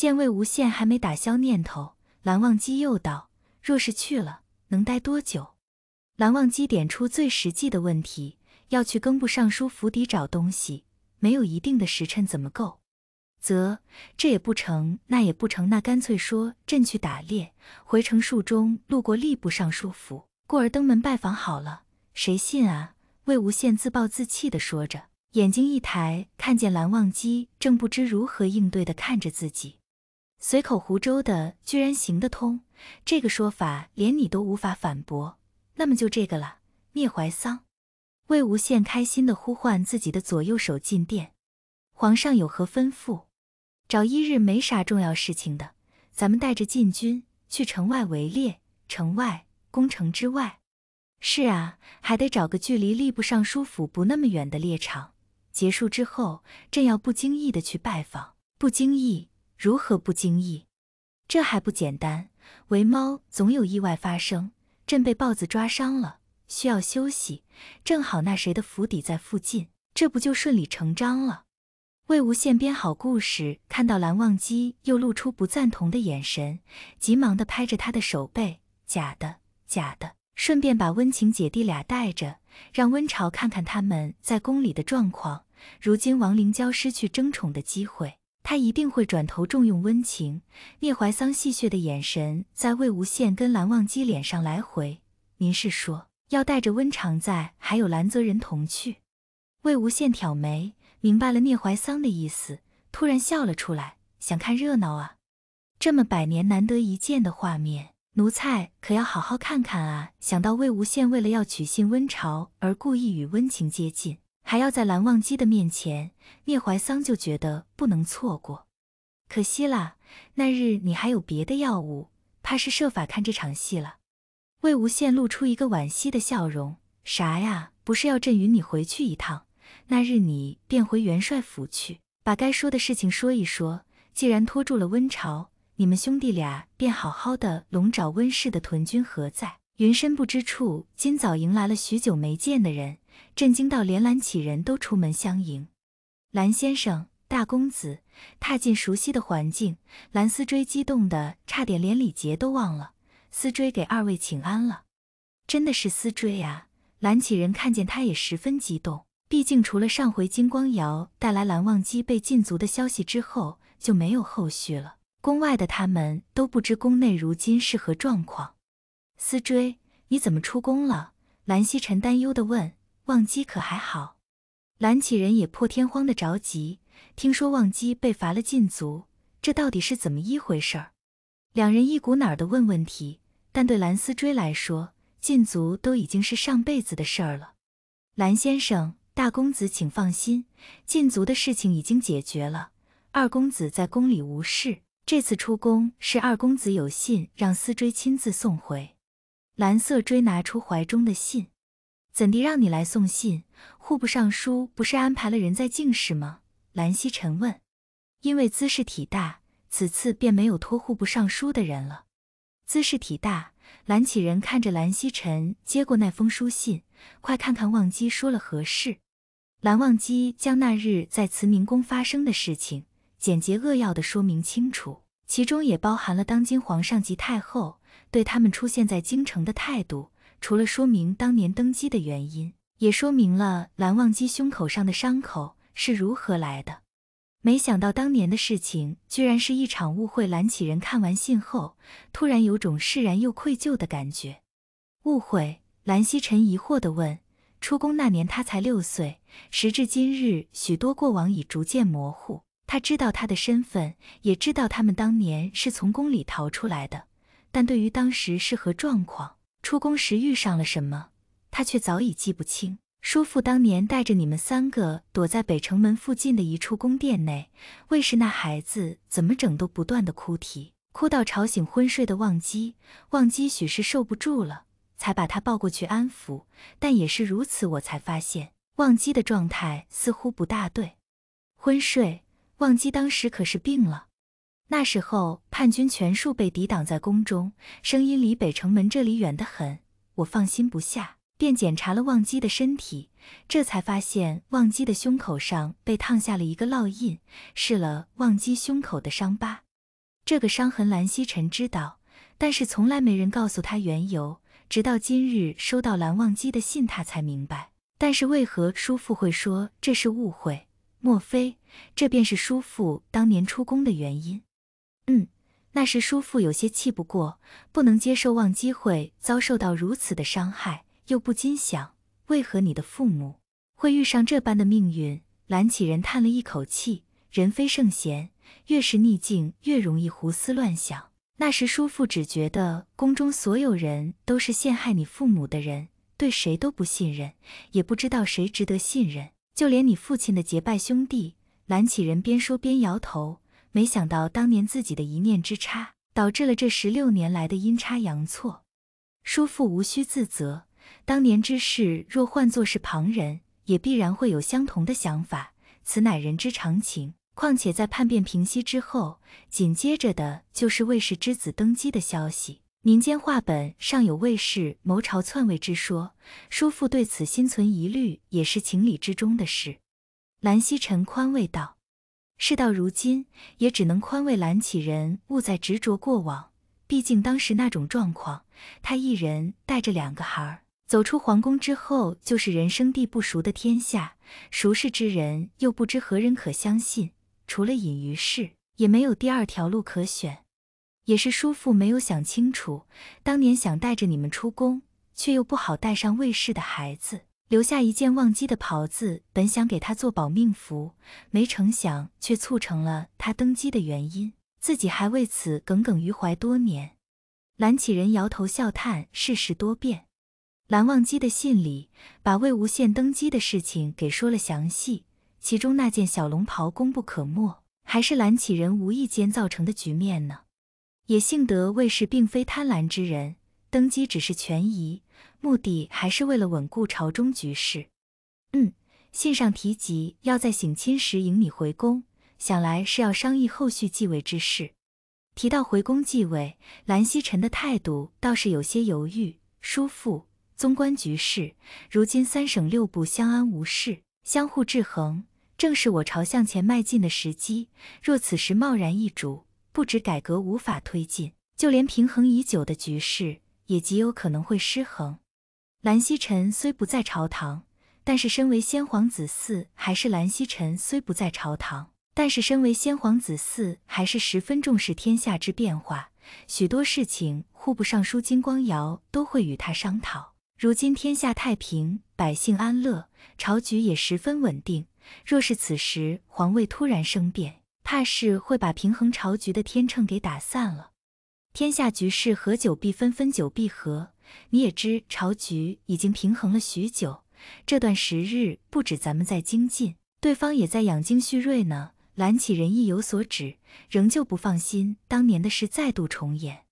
见魏无羡还没打消念头，蓝忘机又道：“若是去了，能待多久？”蓝忘机点出最实际的问题：“要去工部尚书府邸找东西，没有一定的时辰怎么够？”“则这也不成，那也不成，那干脆说朕去打猎，回城树中路过吏部尚书府，故而登门拜访好了。”“谁信啊？”魏无羡自暴自弃地说着，眼睛一抬，看见蓝忘机正不知如何应对地看着自己。随口胡诌的居然行得通，这个说法连你都无法反驳。那么就这个了。聂怀桑，魏无羡开心的呼唤自己的左右手进殿。皇上有何吩咐？找一日没啥重要事情的，咱们带着禁军去城外围猎。城外，攻城之外。是啊，还得找个距离吏部尚书府不那么远的猎场。结束之后，朕要不经意的去拜访。不经意。如何不经意？这还不简单？为猫总有意外发生，朕被豹子抓伤了，需要休息。正好那谁的府邸在附近，这不就顺理成章了？魏无羡编好故事，看到蓝忘机又露出不赞同的眼神，急忙的拍着他的手背：“假的，假的。”顺便把温情姐弟俩带着，让温晁看看他们在宫里的状况。如今王灵娇失去争宠的机会。他一定会转头重用温情。聂怀桑戏谑的眼神在魏无羡跟蓝忘机脸上来回。您是说要带着温常在还有蓝泽人同去？魏无羡挑眉，明白了聂怀桑的意思，突然笑了出来，想看热闹啊！这么百年难得一见的画面，奴才可要好好看看啊！想到魏无羡为了要取信温晁而故意与温情接近。还要在蓝忘机的面前，聂怀桑就觉得不能错过。可惜啦，那日你还有别的药物，怕是设法看这场戏了。魏无羡露出一个惋惜的笑容：“啥呀？不是要朕允你回去一趟？那日你便回元帅府去，把该说的事情说一说。既然拖住了温晁，你们兄弟俩便好好的龙爪温氏的屯军何在。”云深不知处，今早迎来了许久没见的人，震惊到连蓝启人都出门相迎。蓝先生、大公子，踏进熟悉的环境，蓝思追激动的差点连礼节都忘了。思追给二位请安了，真的是思追啊！蓝启人看见他也十分激动，毕竟除了上回金光瑶带来蓝忘机被禁足的消息之后，就没有后续了。宫外的他们都不知宫内如今是何状况。思追，你怎么出宫了？蓝曦臣担忧地问。忘机可还好？蓝启仁也破天荒的着急。听说忘机被罚了禁足，这到底是怎么一回事儿？两人一股脑儿问问题，但对蓝思追来说，禁足都已经是上辈子的事儿了。蓝先生、大公子，请放心，禁足的事情已经解决了。二公子在宫里无事，这次出宫是二公子有信让思追亲自送回。蓝色锥拿出怀中的信，怎地让你来送信？户部尚书不是安排了人在静室吗？蓝曦臣问。因为姿事体大，此次便没有托户部尚书的人了。姿事体大，蓝启仁看着蓝曦臣接过那封书信，快看看忘机说了何事。蓝忘机将那日在慈宁宫发生的事情简洁扼要的说明清楚，其中也包含了当今皇上及太后。对他们出现在京城的态度，除了说明当年登基的原因，也说明了蓝忘机胸口上的伤口是如何来的。没想到当年的事情居然是一场误会。蓝启仁看完信后，突然有种释然又愧疚的感觉。误会？蓝曦臣疑惑地问。出宫那年他才六岁，时至今日，许多过往已逐渐模糊。他知道他的身份，也知道他们当年是从宫里逃出来的。但对于当时是何状况，出宫时遇上了什么，他却早已记不清。叔父当年带着你们三个躲在北城门附近的一处宫殿内，卫士那孩子怎么整都不断的哭啼，哭到吵醒昏睡的忘机。忘机许是受不住了，才把他抱过去安抚。但也是如此，我才发现忘机的状态似乎不大对。昏睡，忘机当时可是病了。那时候叛军全数被抵挡在宫中，声音离北城门这里远得很，我放心不下，便检查了忘机的身体，这才发现忘机的胸口上被烫下了一个烙印。试了忘机胸口的伤疤，这个伤痕蓝曦臣知道，但是从来没人告诉他缘由，直到今日收到蓝忘机的信，他才明白。但是为何叔父会说这是误会？莫非这便是叔父当年出宫的原因？嗯，那时叔父有些气不过，不能接受望机会遭受到如此的伤害，又不禁想，为何你的父母会遇上这般的命运？蓝启人叹了一口气，人非圣贤，越是逆境越容易胡思乱想。那时叔父只觉得宫中所有人都是陷害你父母的人，对谁都不信任，也不知道谁值得信任，就连你父亲的结拜兄弟。蓝启人边说边摇头。没想到当年自己的一念之差，导致了这十六年来的阴差阳错。叔父无需自责，当年之事若换作是旁人，也必然会有相同的想法，此乃人之常情。况且在叛变平息之后，紧接着的就是魏氏之子登基的消息，民间话本尚有魏氏谋朝篡位之说，叔父对此心存疑虑也是情理之中的事。蓝曦臣宽慰道。事到如今，也只能宽慰蓝启仁勿再执着过往。毕竟当时那种状况，他一人带着两个儿，走出皇宫之后就是人生地不熟的天下，熟识之人又不知何人可相信，除了隐于世，也没有第二条路可选。也是叔父没有想清楚，当年想带着你们出宫，却又不好带上卫氏的孩子。留下一件忘机的袍子，本想给他做保命符，没成想却促成了他登基的原因，自己还为此耿耿于怀多年。蓝启人摇头笑叹：世事多变。蓝忘机的信里把魏无羡登基的事情给说了详细，其中那件小龙袍功不可没，还是蓝启人无意间造成的局面呢。也幸得魏氏并非贪婪之人。登基只是权宜，目的还是为了稳固朝中局势。嗯，信上提及要在省亲时迎你回宫，想来是要商议后续继位之事。提到回宫继位，蓝曦臣的态度倒是有些犹豫。叔父，纵观局势，如今三省六部相安无事，相互制衡，正是我朝向前迈进的时机。若此时贸然易主，不止改革无法推进，就连平衡已久的局势。也极有可能会失衡。蓝曦臣虽不在朝堂，但是身为先皇子嗣，还是十分重视天下之变化。许多事情，户部尚书金光瑶都会与他商讨。如今天下太平，百姓安乐，朝局也十分稳定。若是此时皇位突然生变，怕是会把平衡朝局的天秤给打散了。天下局势合久必分，分久必合。你也知朝局已经平衡了许久，这段时日不止咱们在精进，对方也在养精蓄锐呢。蓝启仁意有所指，仍旧不放心当年的事再度重演。